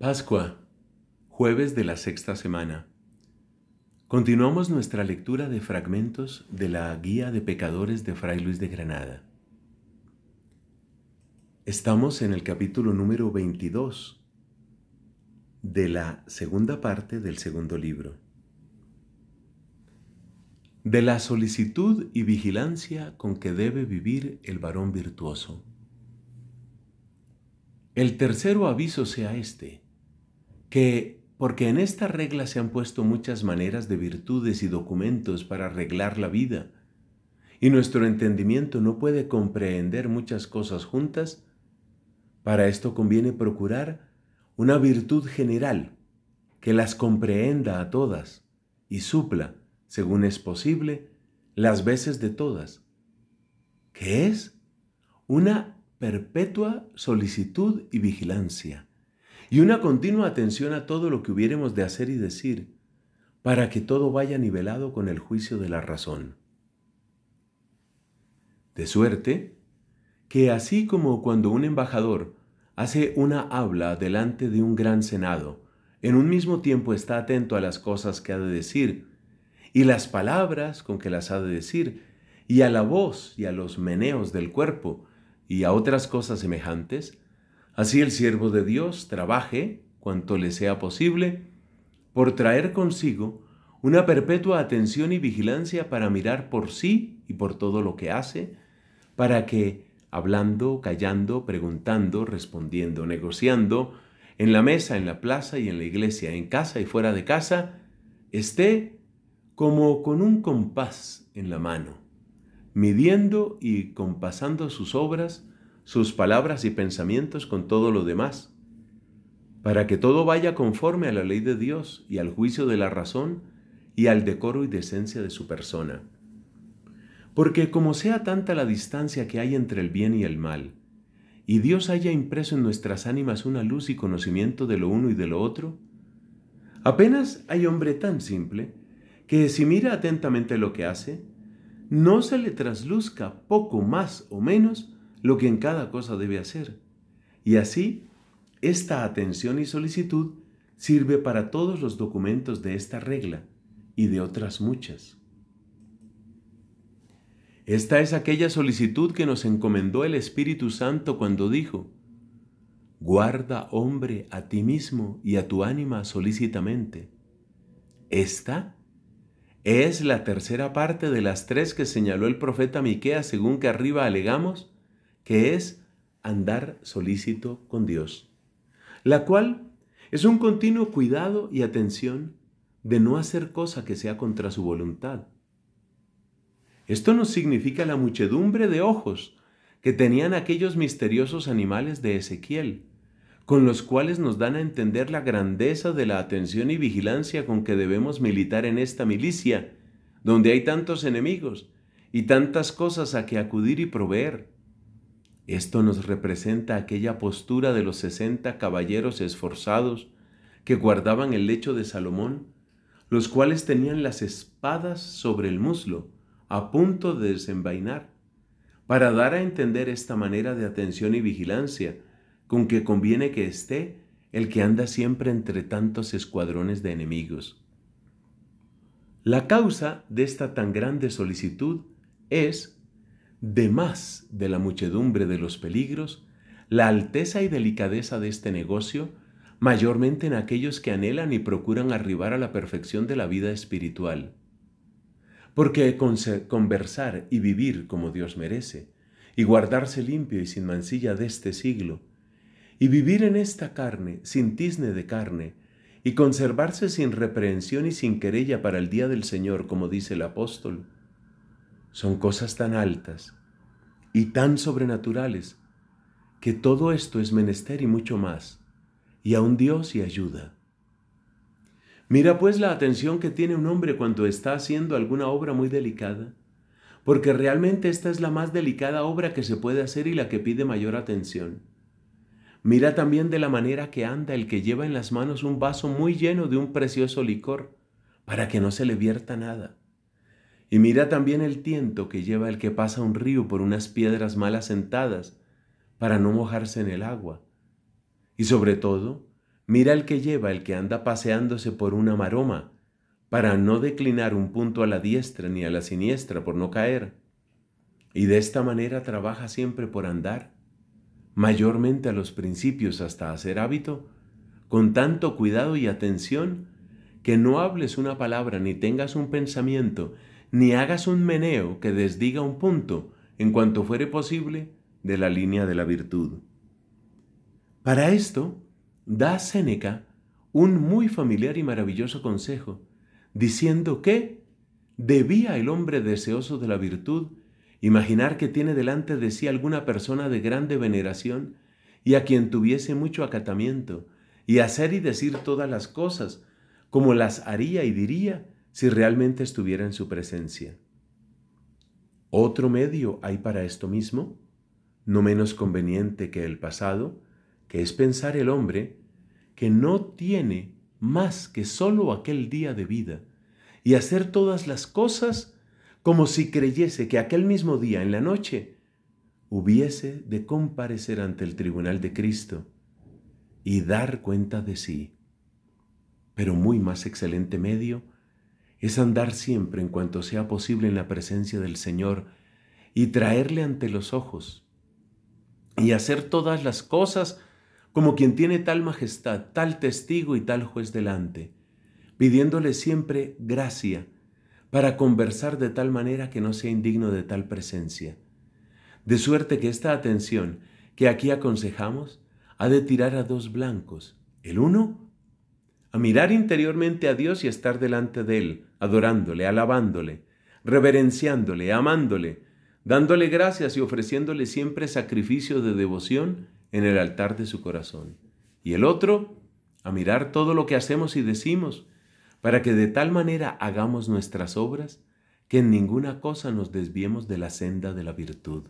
Pascua, jueves de la sexta semana. Continuamos nuestra lectura de fragmentos de la Guía de Pecadores de Fray Luis de Granada. Estamos en el capítulo número 22 de la segunda parte del segundo libro. De la solicitud y vigilancia con que debe vivir el varón virtuoso. El tercero aviso sea este que porque en esta regla se han puesto muchas maneras de virtudes y documentos para arreglar la vida, y nuestro entendimiento no puede comprender muchas cosas juntas, para esto conviene procurar una virtud general que las comprenda a todas y supla, según es posible, las veces de todas, que es una perpetua solicitud y vigilancia y una continua atención a todo lo que hubiéramos de hacer y decir, para que todo vaya nivelado con el juicio de la razón. De suerte que así como cuando un embajador hace una habla delante de un gran senado, en un mismo tiempo está atento a las cosas que ha de decir y las palabras con que las ha de decir, y a la voz y a los meneos del cuerpo y a otras cosas semejantes, Así el siervo de Dios trabaje, cuanto le sea posible, por traer consigo una perpetua atención y vigilancia para mirar por sí y por todo lo que hace, para que, hablando, callando, preguntando, respondiendo, negociando, en la mesa, en la plaza y en la iglesia, en casa y fuera de casa, esté como con un compás en la mano, midiendo y compasando sus obras, sus palabras y pensamientos con todo lo demás, para que todo vaya conforme a la ley de Dios y al juicio de la razón y al decoro y decencia de su persona. Porque como sea tanta la distancia que hay entre el bien y el mal, y Dios haya impreso en nuestras ánimas una luz y conocimiento de lo uno y de lo otro, apenas hay hombre tan simple que si mira atentamente lo que hace, no se le trasluzca poco más o menos lo que en cada cosa debe hacer. Y así, esta atención y solicitud sirve para todos los documentos de esta regla y de otras muchas. Esta es aquella solicitud que nos encomendó el Espíritu Santo cuando dijo, Guarda, hombre, a ti mismo y a tu ánima solícitamente. Esta es la tercera parte de las tres que señaló el profeta Miqueas según que arriba alegamos que es andar solícito con Dios, la cual es un continuo cuidado y atención de no hacer cosa que sea contra su voluntad. Esto no significa la muchedumbre de ojos que tenían aquellos misteriosos animales de Ezequiel, con los cuales nos dan a entender la grandeza de la atención y vigilancia con que debemos militar en esta milicia, donde hay tantos enemigos y tantas cosas a que acudir y proveer. Esto nos representa aquella postura de los sesenta caballeros esforzados que guardaban el lecho de Salomón, los cuales tenían las espadas sobre el muslo, a punto de desenvainar, para dar a entender esta manera de atención y vigilancia con que conviene que esté el que anda siempre entre tantos escuadrones de enemigos. La causa de esta tan grande solicitud es de más de la muchedumbre de los peligros, la alteza y delicadeza de este negocio, mayormente en aquellos que anhelan y procuran arribar a la perfección de la vida espiritual. Porque conversar y vivir como Dios merece, y guardarse limpio y sin mancilla de este siglo, y vivir en esta carne, sin tizne de carne, y conservarse sin reprehensión y sin querella para el día del Señor, como dice el apóstol, son cosas tan altas y tan sobrenaturales que todo esto es menester y mucho más, y un Dios y ayuda. Mira pues la atención que tiene un hombre cuando está haciendo alguna obra muy delicada, porque realmente esta es la más delicada obra que se puede hacer y la que pide mayor atención. Mira también de la manera que anda el que lleva en las manos un vaso muy lleno de un precioso licor, para que no se le vierta nada. Y mira también el tiento que lleva el que pasa un río por unas piedras mal asentadas para no mojarse en el agua. Y sobre todo, mira el que lleva el que anda paseándose por una maroma para no declinar un punto a la diestra ni a la siniestra por no caer. Y de esta manera trabaja siempre por andar, mayormente a los principios hasta hacer hábito, con tanto cuidado y atención que no hables una palabra ni tengas un pensamiento ni hagas un meneo que desdiga un punto, en cuanto fuere posible, de la línea de la virtud. Para esto, da Séneca un muy familiar y maravilloso consejo, diciendo que debía el hombre deseoso de la virtud imaginar que tiene delante de sí alguna persona de grande veneración y a quien tuviese mucho acatamiento, y hacer y decir todas las cosas, como las haría y diría, si realmente estuviera en su presencia. ¿Otro medio hay para esto mismo? No menos conveniente que el pasado, que es pensar el hombre que no tiene más que solo aquel día de vida y hacer todas las cosas como si creyese que aquel mismo día en la noche hubiese de comparecer ante el tribunal de Cristo y dar cuenta de sí. Pero muy más excelente medio es andar siempre en cuanto sea posible en la presencia del Señor y traerle ante los ojos y hacer todas las cosas como quien tiene tal majestad, tal testigo y tal juez delante, pidiéndole siempre gracia para conversar de tal manera que no sea indigno de tal presencia. De suerte que esta atención que aquí aconsejamos ha de tirar a dos blancos. El uno, a mirar interiormente a Dios y estar delante de Él, adorándole, alabándole, reverenciándole, amándole, dándole gracias y ofreciéndole siempre sacrificio de devoción en el altar de su corazón. Y el otro, a mirar todo lo que hacemos y decimos, para que de tal manera hagamos nuestras obras que en ninguna cosa nos desviemos de la senda de la virtud.